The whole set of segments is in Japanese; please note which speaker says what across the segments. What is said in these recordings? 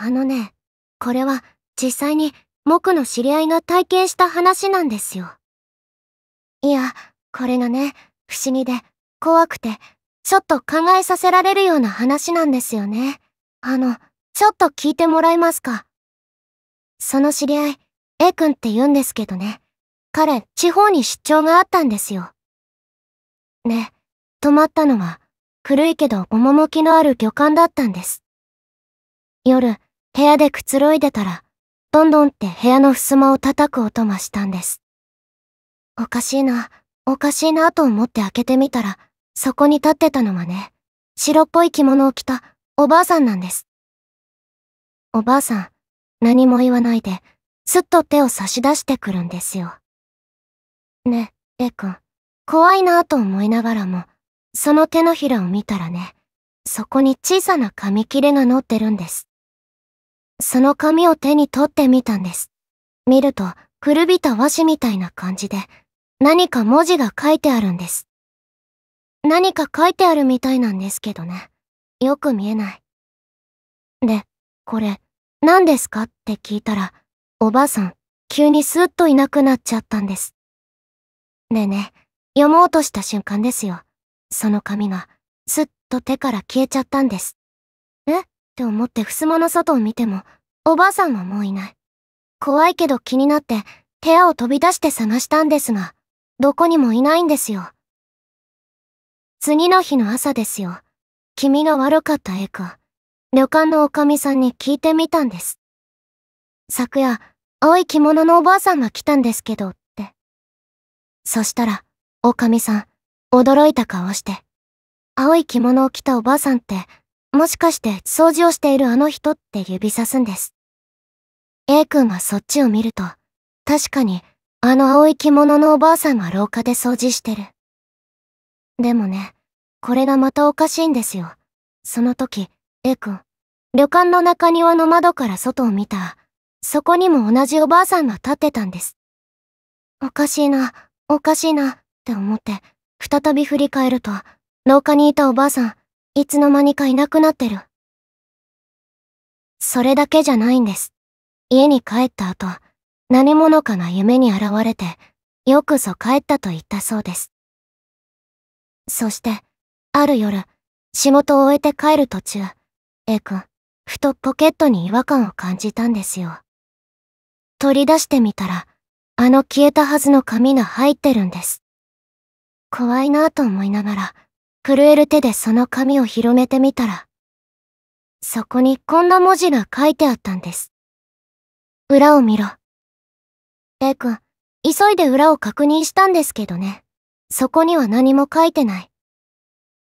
Speaker 1: あのね、これは実際に僕の知り合いが体験した話なんですよ。いや、これがね、不思議で怖くて、ちょっと考えさせられるような話なんですよね。あの、ちょっと聞いてもらえますか。その知り合い、A 君って言うんですけどね。彼、地方に出張があったんですよ。ね、泊まったのは、古いけど趣のある旅館だったんです。夜、部屋でくつろいでたら、どんどんって部屋の襖を叩く音がしたんです。おかしいな、おかしいなと思って開けてみたら、そこに立ってたのはね、白っぽい着物を着たおばあさんなんです。おばあさん、何も言わないで、すっと手を差し出してくるんですよ。ね、A くん、怖いなと思いながらも、その手のひらを見たらね、そこに小さな紙切れが載ってるんです。その紙を手に取ってみたんです。見ると、くるびた和紙みたいな感じで、何か文字が書いてあるんです。何か書いてあるみたいなんですけどね。よく見えない。で、これ、何ですかって聞いたら、おばあさん、急にスーッといなくなっちゃったんです。でね読もうとした瞬間ですよ。その紙が、すっと手から消えちゃったんです。って思って襖の外を見ても、おばあさんはもういない。怖いけど気になって、部屋を飛び出して探したんですが、どこにもいないんですよ。次の日の朝ですよ。気味が悪かった絵か。旅館のおかみさんに聞いてみたんです。昨夜、青い着物のおばあさんが来たんですけど、って。そしたら、おかみさん、驚いた顔して。青い着物を着たおばあさんって、もしかして掃除をしているあの人って指さすんです。A 君がそっちを見ると、確かにあの青い着物のおばあさんが廊下で掃除してる。でもね、これがまたおかしいんですよ。その時、A 君、旅館の中庭の窓から外を見た。そこにも同じおばあさんが立ってたんです。おかしいな、おかしいなって思って、再び振り返ると、廊下にいたおばあさん、いつの間にかいなくなってる。それだけじゃないんです。家に帰った後、何者かが夢に現れて、よくぞ帰ったと言ったそうです。そして、ある夜、仕事を終えて帰る途中、A 君、ふとポケットに違和感を感じたんですよ。取り出してみたら、あの消えたはずの紙が入ってるんです。怖いなぁと思いながら、震える手でその紙を広めてみたら、そこにこんな文字が書いてあったんです。裏を見ろ。A 君、急いで裏を確認したんですけどね。そこには何も書いてない。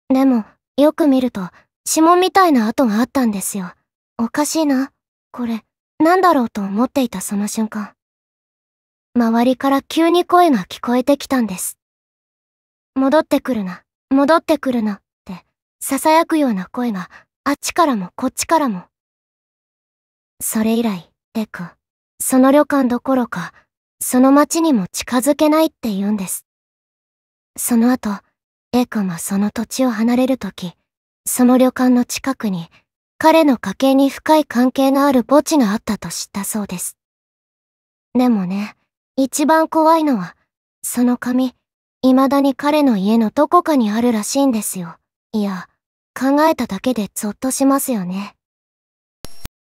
Speaker 1: でも、よく見ると、指紋みたいな跡があったんですよ。おかしいな。これ、なんだろうと思っていたその瞬間。周りから急に声が聞こえてきたんです。戻ってくるな。戻ってくるなって囁くような声があっちからもこっちからも。それ以来、デク、その旅館どころか、その町にも近づけないって言うんです。その後、エクはその土地を離れるとき、その旅館の近くに、彼の家系に深い関係のある墓地があったと知ったそうです。でもね、一番怖いのは、その紙、未だに彼の家のどこかにあるらしいんですよ。いや、考えただけでゾッとしますよね。